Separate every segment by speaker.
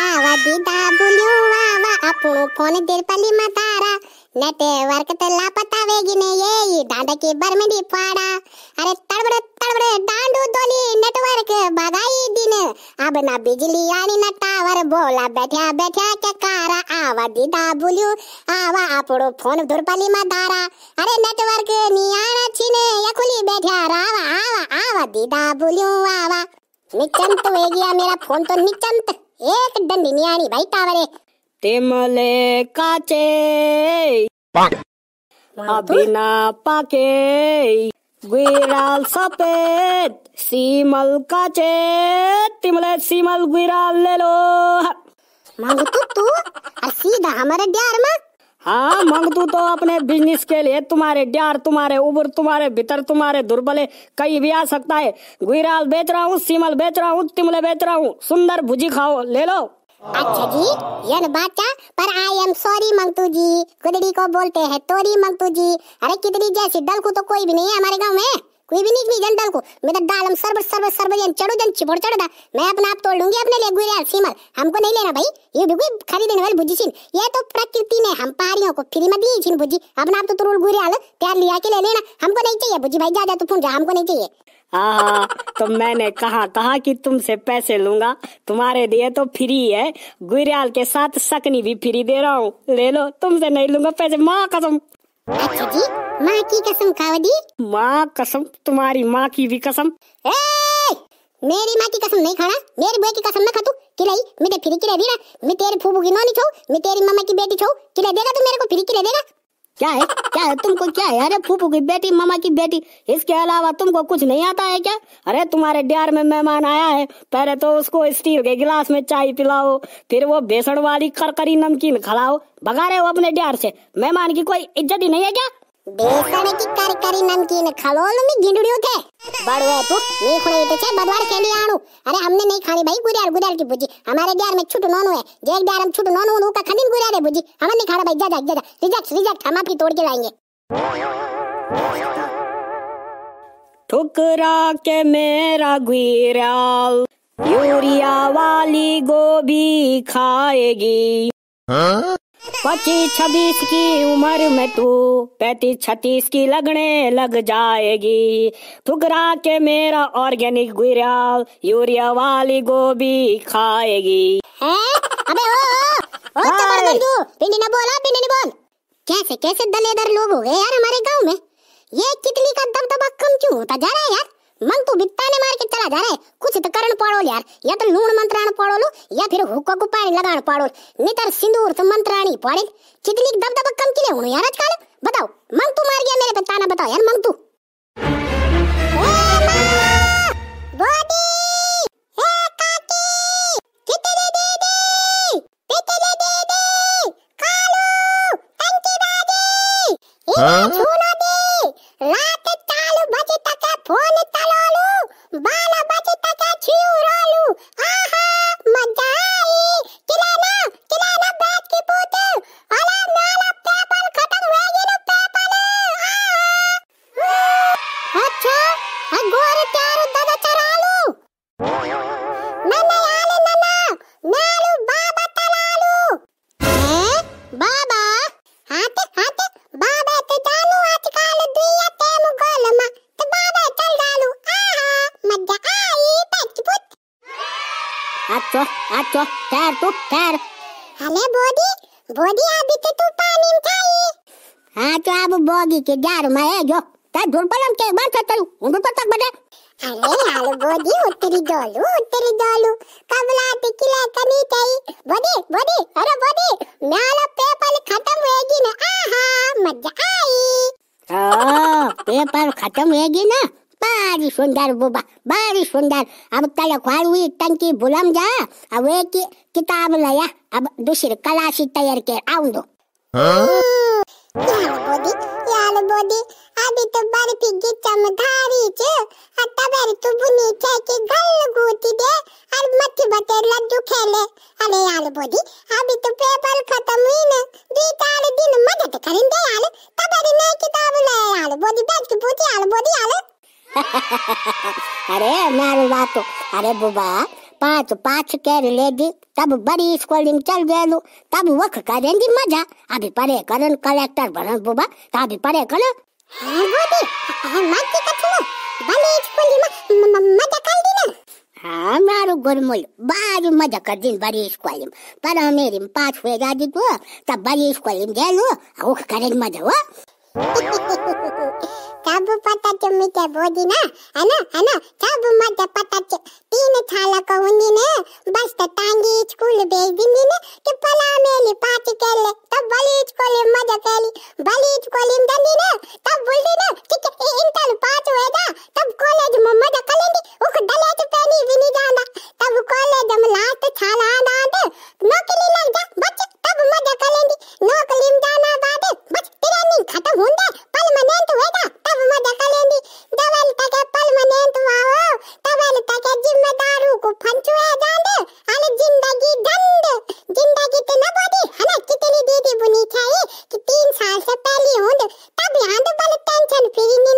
Speaker 1: આવા દીધા ભૂલ્યું વાવા આપણું ફોન દિરપલી માં તારા નેટવર્ક તો લાપતા વેગી ને એ દાંડા કે બરમડી પાડા અરે તડબડે તડબડે દાંડુ દોલી નેટવર્ક ભગાઈ દીને अब ना बिजली आनी ना टावर बोला बैठा बैठा के कारा आवा दीदा बुलियो आवा आपड़ो फोन धुरपली मा दारा अरे नेटवर्क नी आना छीने या खुली बैठा रावा आवा आवा दीदा बुलियो आवा निचंत हो गया मेरा फोन तो निचंत एक एकदम बिमियानी भाई टावर एक तेमले काचे
Speaker 2: अबिना पाके गुइराल सफेद सीमल काचे तिमले सीमल गुइराल ले लो मांगू तू तू और सीधा हमारे डियार में हाँ मंगतू तो अपने बिजनेस के लिए तुम्हारे ड्यार तुम्हारे उबर तुम्हारे भीतर तुम्हारे दुर्बले कहीं भी आ सकता है गुराल बेच रहा हूँ सीमल बेच रहा हूँ तिमले बेच रहा हूँ सुंदर भुजी
Speaker 1: खाओ ले लो अच्छा जी बात बाचा पर I am sorry Mangtu ji कुदड़ी को बोलते हैं तोरी मंगतू जी अरे कितनी जैसी डल को तो कोई भी नहीं है हमारे गाँव में कोई भी नहीं जन डाल को मैं तो डाल हम सर्व सर्व सर्व जन चढ़ो जन चिपड़ चढ़ो दा मैं अपना आप तोड़ लूंगी अपने लिए गुरियाल सीमल हमको नहीं लेना भाई ये भी कोई खरीदने वाली बुद्धि सीन ये तो प्रकृति ने हम पहाड़ियों को फ्री में दी छीन बुद्धि अपना आप तो तोड़ गुरियाल प्यार लिया के ले लेना हमको नहीं चाहिए बुद्धि भाई जा जा तू फोन जा हमको
Speaker 2: नहीं चाहिए हाँ तो मैंने कहा कहा कि तुमसे पैसे लूंगा तुम्हारे लिए तो फ्री है गुरियाल के साथ सकनी भी फ्री दे रहा हूँ ले लो तुमसे नहीं लूंगा
Speaker 1: पैसे माँ कसम जी माँ की कसम कावदी माँ कसम तुम्हारी माँ की भी कसम ए मेरी माँ की कसम नहीं खाना मेरी बुआ की कसम ना खा तू कि नहीं मैं ते तो फ्री किला ना मैं तेरे फूफू की नौनी छो मैं तेरी मामा की बेटी छो किला देगा तू मेरे को फ्री किला देगा क्या है क्या है तुमको क्या है अरे फूफू की बेटी मामा की बेटी इसके अलावा तुमको
Speaker 2: कुछ नहीं आता है क्या अरे तुम्हारे डियार में मेहमान आया है पहले तो उसको स्टील के गिलास में चाय पिलाओ फिर वो बेसन वाली करकरी नमकीन खिलाओ भगा रहे हो अपने डियार से
Speaker 1: मेहमान की कोई इज्जत ही नहीं है क्या बेसन की करी करी नमकीन खलोल में गिंडड़ियों थे बड़ हुए तू नहीं नी इतने इते बदवार के लिए आणू अरे हमने नहीं खानी भाई गुड़ियार गुड़ियार की बुजी हमारे ग्यार में छुट नॉन हुए जेक ग्यार में छुट नोनो का खंडिन गुड़ियार है बुजी हमने नहीं खाना भाई जा जा जा रिजेक्ट रिजेक्ट हम आपकी तोड़ के लाएंगे
Speaker 2: ठुकरा के मेरा गुरियाल यूरिया वाली गोभी खाएगी हाँ? पच्चीस छब्बीस की उम्र में तू पैतीस छत्तीस की लगने लग जाएगी ठुकरा के मेरा ऑर्गेनिक गुरिया यूरिया वाली गोभी खाएगी
Speaker 1: अबे ओ, ओ, ओ तू बोला पिंडी हाँ, बोल कैसे कैसे दलेदर लोग हो गए यार हमारे गांव में ये कितनी का दबदबा कम क्यों होता जा रहा है यार मन तो ने मार के चला जा रहा है कुछ तो करण पाड़ो यार या तो लूण मंत्राण पाड़ो लो या फिर हुक्का को पानी लगाण पाड़ो नितर सिंदूर तो मंत्राणी पाड़े कितनी दब दब कम किले होनो यार आजकल बताओ मन तू मार गया मेरे पे ताना बताओ यार मन तू Huh? अच्छा अच्छा ठहर तू ठहर अरे बोदी बोदी अभी तो तू पानी में खाई हां तो अब बोदी के जार में है जो ते दुर्बलम के बात करू उन पर तक बने अरे आलू बोदी उतरी डोलू उतरी डोलू कमला तिकिले कनी कई बोदी बोदी अरे बोदी मेरा पेपर खत्म होएगी ना आहा मजा आई ओ पेपर खत्म होएगी ना ಬಾರಿ ಸುಂದರ್ ಬುಬ ಬಾರಿ सुंदर अब तय हुई टंकी बुलम जा अब एक किताब लाया अब दूसरी कलाशी तैयार के आऊं दो यार बोदी यार बोदी अभी तो बर्फी की चमधारी छ हत्ता बेर तू तो बुनी छे के गल गोती दे और मत बते लड्डू खेले अरे यार बोदी अभी तो पेपर खत्म हुई ना दी ताल दी अरे मारू बात अरे बुबा पाँच पाँच कर लेगी तब बड़ी स्कूलिंग चल गए तब वख करेंगी मजा अभी परे करन कलेक्टर बनन बुबा तभी तो परे करन हाँ बोली हाँ मत कछलो भले स्कूल में हाँ मजा कर दी हाँ मारो गुरमुल बाजू मजा कर दिन बड़ी स्कूल पर मेरे में पाँच हुए जाती तो तब बड़ी स्कूल में गए करें मजा हुआ सब पता चुम्मी के बोदी ना है ना है ना सब मत पता च तीन छाला को उन्हीं ने बस तो टांगी स्कूल भेज दिनी ने कि पला मेली पाच के ले तब बलीच को ले मजा के ली बलीच को ले दनी ने तब बुल्ली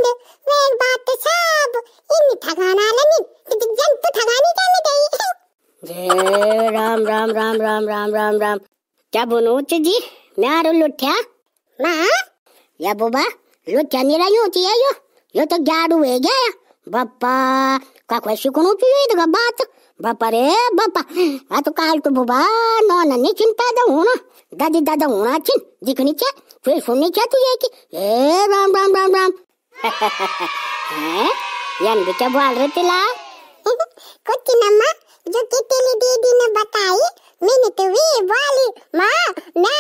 Speaker 1: ढूंढ वेग बात तो सब इन ठगाना लेनी जंतु ठगानी का में दई राम राम राम राम राम राम राम क्या बनोच जी मैं आरो लुठ्या मां या बुबा लुठ्या निरा यो ती यो यो तो गाड़ू है गया बापा का कैसे कोनो पी ये तो बात बापा रे बापा आ तो काल तो बुबा नो नन्ही चिंता द होना दादी दादा होना चिन दिखनी क्या फिर सुननी क्या तू कि ए राम राम राम राम ಏನ್ ಬಿಟ್ಟಬು ಅಲ್ರತಿಲ್ಲ ಗೊತ್ತಿನಮ್ಮ ಜೊತೆ ತಿಳಿದೀದಿನ ಬತಾಯಿ ಮಿನಿತುವಿ ಬಾಲಿ ಮಾ ನಾ